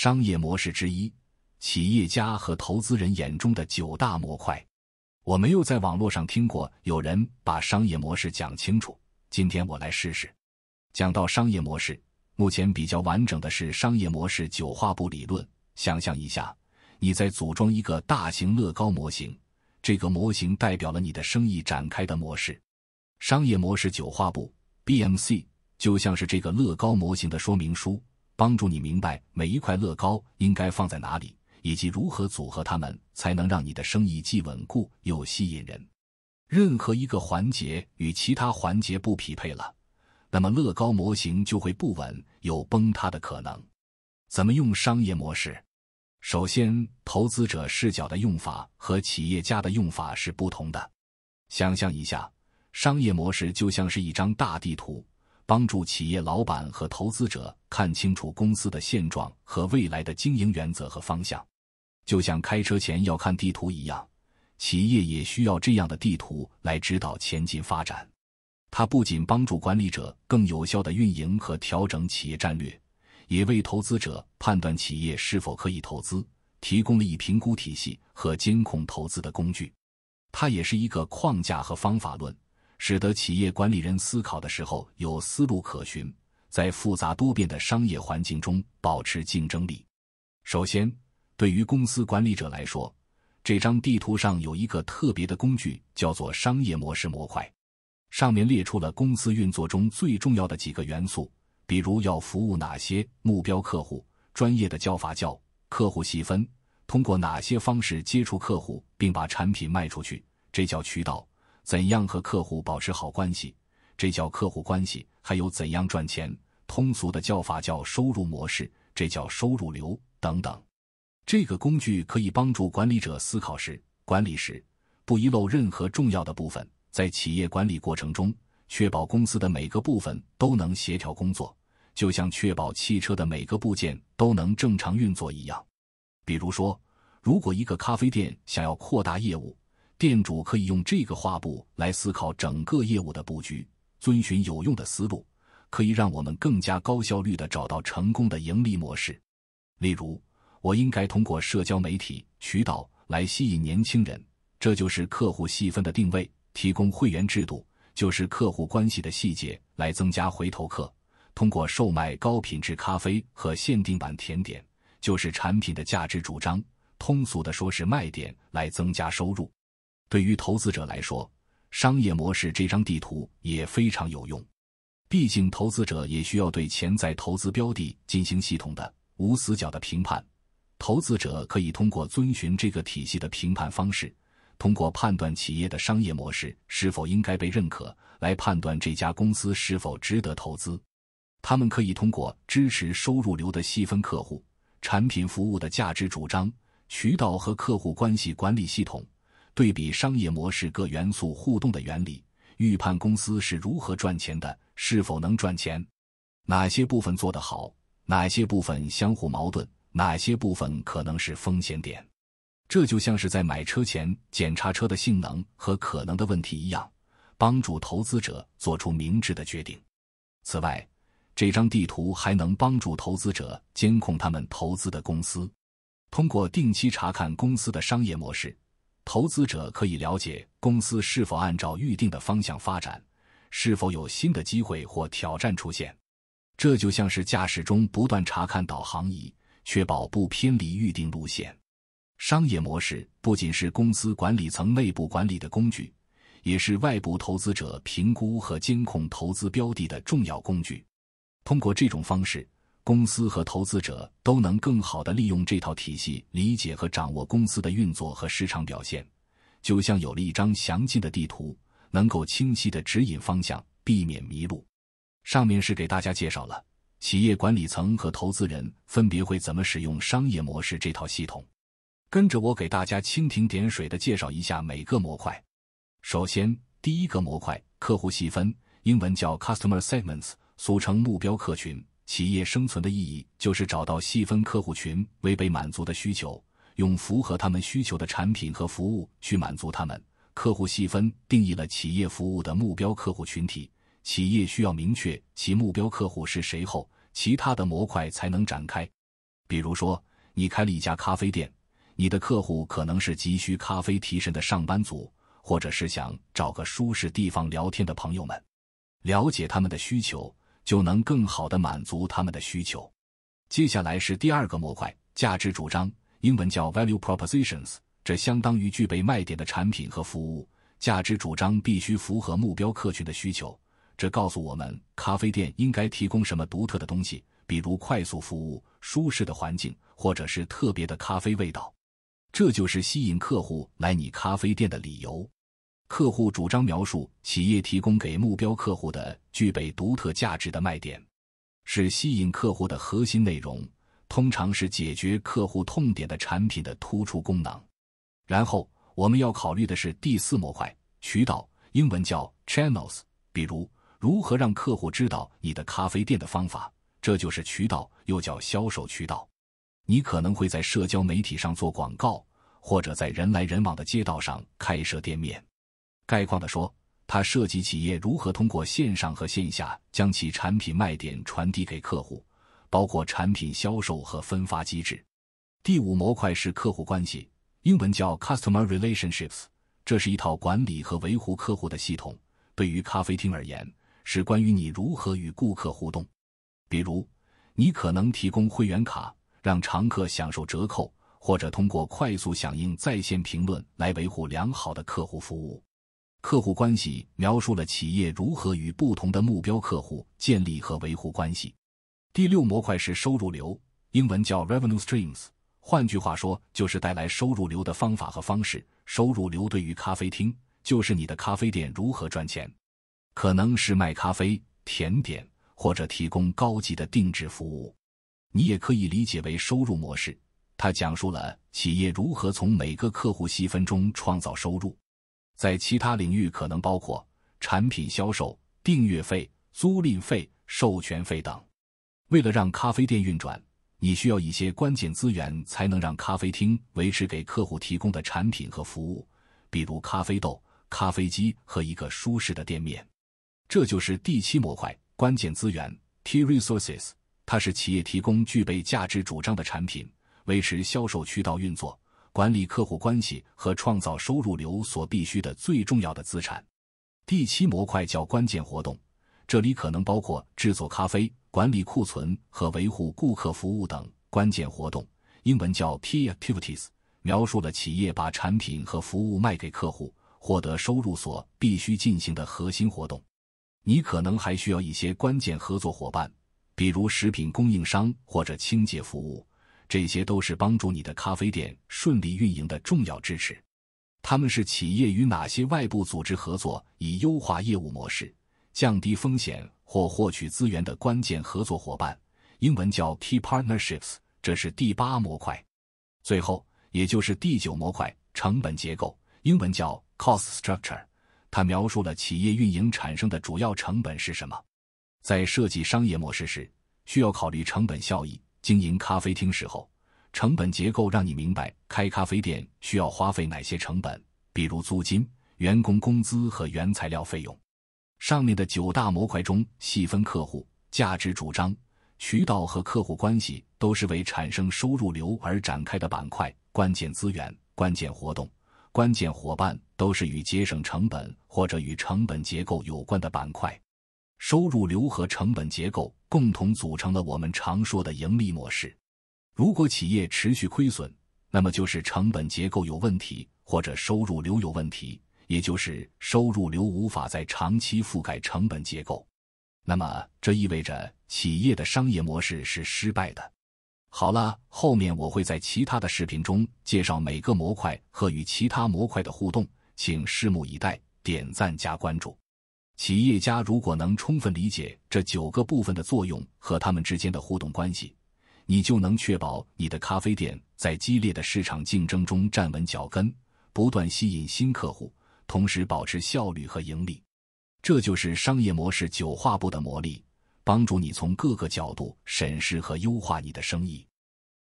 商业模式之一，企业家和投资人眼中的九大模块。我没有在网络上听过有人把商业模式讲清楚。今天我来试试。讲到商业模式，目前比较完整的是商业模式九画布理论。想象一下，你在组装一个大型乐高模型，这个模型代表了你的生意展开的模式。商业模式九画布 （BMC） 就像是这个乐高模型的说明书。帮助你明白每一块乐高应该放在哪里，以及如何组合它们，才能让你的生意既稳固又吸引人。任何一个环节与其他环节不匹配了，那么乐高模型就会不稳，有崩塌的可能。怎么用商业模式？首先，投资者视角的用法和企业家的用法是不同的。想象一下，商业模式就像是一张大地图。帮助企业老板和投资者看清楚公司的现状和未来的经营原则和方向，就像开车前要看地图一样，企业也需要这样的地图来指导前进发展。它不仅帮助管理者更有效的运营和调整企业战略，也为投资者判断企业是否可以投资提供了一评估体系和监控投资的工具。它也是一个框架和方法论。使得企业管理人思考的时候有思路可循，在复杂多变的商业环境中保持竞争力。首先，对于公司管理者来说，这张地图上有一个特别的工具，叫做商业模式模块，上面列出了公司运作中最重要的几个元素，比如要服务哪些目标客户、专业的叫法叫客户细分，通过哪些方式接触客户并把产品卖出去，这叫渠道。怎样和客户保持好关系？这叫客户关系。还有怎样赚钱？通俗的叫法叫收入模式，这叫收入流等等。这个工具可以帮助管理者思考时、管理时，不遗漏任何重要的部分，在企业管理过程中，确保公司的每个部分都能协调工作，就像确保汽车的每个部件都能正常运作一样。比如说，如果一个咖啡店想要扩大业务。店主可以用这个画布来思考整个业务的布局，遵循有用的思路，可以让我们更加高效率的找到成功的盈利模式。例如，我应该通过社交媒体渠道来吸引年轻人，这就是客户细分的定位；提供会员制度就是客户关系的细节，来增加回头客；通过售卖高品质咖啡和限定版甜点就是产品的价值主张，通俗的说是卖点，来增加收入。对于投资者来说，商业模式这张地图也非常有用。毕竟，投资者也需要对潜在投资标的进行系统的、无死角的评判。投资者可以通过遵循这个体系的评判方式，通过判断企业的商业模式是否应该被认可，来判断这家公司是否值得投资。他们可以通过支持收入流的细分客户、产品服务的价值主张、渠道和客户关系管理系统。对比商业模式各元素互动的原理，预判公司是如何赚钱的，是否能赚钱，哪些部分做得好，哪些部分相互矛盾，哪些部分可能是风险点。这就像是在买车前检查车的性能和可能的问题一样，帮助投资者做出明智的决定。此外，这张地图还能帮助投资者监控他们投资的公司，通过定期查看公司的商业模式。投资者可以了解公司是否按照预定的方向发展，是否有新的机会或挑战出现。这就像是驾驶中不断查看导航仪，确保不偏离预定路线。商业模式不仅是公司管理层内部管理的工具，也是外部投资者评估和监控投资标的的重要工具。通过这种方式。公司和投资者都能更好地利用这套体系，理解和掌握公司的运作和市场表现，就像有了一张详尽的地图，能够清晰地指引方向，避免迷路。上面是给大家介绍了企业管理层和投资人分别会怎么使用商业模式这套系统，跟着我给大家蜻蜓点水地介绍一下每个模块。首先，第一个模块客户细分，英文叫 Customer Segments，俗称目标客群。企业生存的意义就是找到细分客户群未被满足的需求，用符合他们需求的产品和服务去满足他们。客户细分定义了企业服务的目标客户群体。企业需要明确其目标客户是谁后，其他的模块才能展开。比如说，你开了一家咖啡店，你的客户可能是急需咖啡提神的上班族，或者是想找个舒适地方聊天的朋友们。了解他们的需求。就能更好地满足他们的需求。接下来是第二个模块，价值主张，英文叫 value propositions。这相当于具备卖点的产品和服务。价值主张必须符合目标客群的需求。这告诉我们，咖啡店应该提供什么独特的东西，比如快速服务、舒适的环境，或者是特别的咖啡味道。这就是吸引客户来你咖啡店的理由。客户主张描述企业提供给目标客户的具备独特价值的卖点，是吸引客户的核心内容，通常是解决客户痛点的产品的突出功能。然后我们要考虑的是第四模块渠道，英文叫 channels，比如如何让客户知道你的咖啡店的方法，这就是渠道，又叫销售渠道。你可能会在社交媒体上做广告，或者在人来人往的街道上开设店面。概况的说，它涉及企业如何通过线上和线下将其产品卖点传递给客户，包括产品销售和分发机制。第五模块是客户关系，英文叫 Customer Relationships，这是一套管理和维护客户的系统。对于咖啡厅而言，是关于你如何与顾客互动，比如你可能提供会员卡让常客享受折扣，或者通过快速响应在线评论来维护良好的客户服务。客户关系描述了企业如何与不同的目标客户建立和维护关系。第六模块是收入流，英文叫 Revenue Streams，换句话说就是带来收入流的方法和方式。收入流对于咖啡厅就是你的咖啡店如何赚钱，可能是卖咖啡、甜点或者提供高级的定制服务。你也可以理解为收入模式。它讲述了企业如何从每个客户细分中创造收入。在其他领域，可能包括产品销售、订阅费、租赁费、授权费等。为了让咖啡店运转，你需要一些关键资源，才能让咖啡厅维持给客户提供的产品和服务，比如咖啡豆、咖啡机和一个舒适的店面。这就是第七模块关键资源 （Key Resources），它是企业提供具备价值主张的产品，维持销售渠道运作。管理客户关系和创造收入流所必须的最重要的资产。第七模块叫关键活动，这里可能包括制作咖啡、管理库存和维护顾客服务等关键活动。英文叫 Key Activities，描述了企业把产品和服务卖给客户、获得收入所必须进行的核心活动。你可能还需要一些关键合作伙伴，比如食品供应商或者清洁服务。这些都是帮助你的咖啡店顺利运营的重要支持。他们是企业与哪些外部组织合作，以优化业务模式、降低风险或获取资源的关键合作伙伴。英文叫 Key Partnerships。这是第八模块。最后，也就是第九模块，成本结构。英文叫 Cost Structure。它描述了企业运营产生的主要成本是什么。在设计商业模式时，需要考虑成本效益。经营咖啡厅时候，成本结构让你明白开咖啡店需要花费哪些成本，比如租金、员工工资和原材料费用。上面的九大模块中，细分客户、价值主张、渠道和客户关系都是为产生收入流而展开的板块；关键资源、关键活动、关键伙伴都是与节省成本或者与成本结构有关的板块。收入流和成本结构共同组成了我们常说的盈利模式。如果企业持续亏损，那么就是成本结构有问题，或者收入流有问题，也就是收入流无法在长期覆盖成本结构。那么这意味着企业的商业模式是失败的。好了，后面我会在其他的视频中介绍每个模块和与其他模块的互动，请拭目以待，点赞加关注。企业家如果能充分理解这九个部分的作用和他们之间的互动关系，你就能确保你的咖啡店在激烈的市场竞争中站稳脚跟，不断吸引新客户，同时保持效率和盈利。这就是商业模式九化布的魔力，帮助你从各个角度审视和优化你的生意。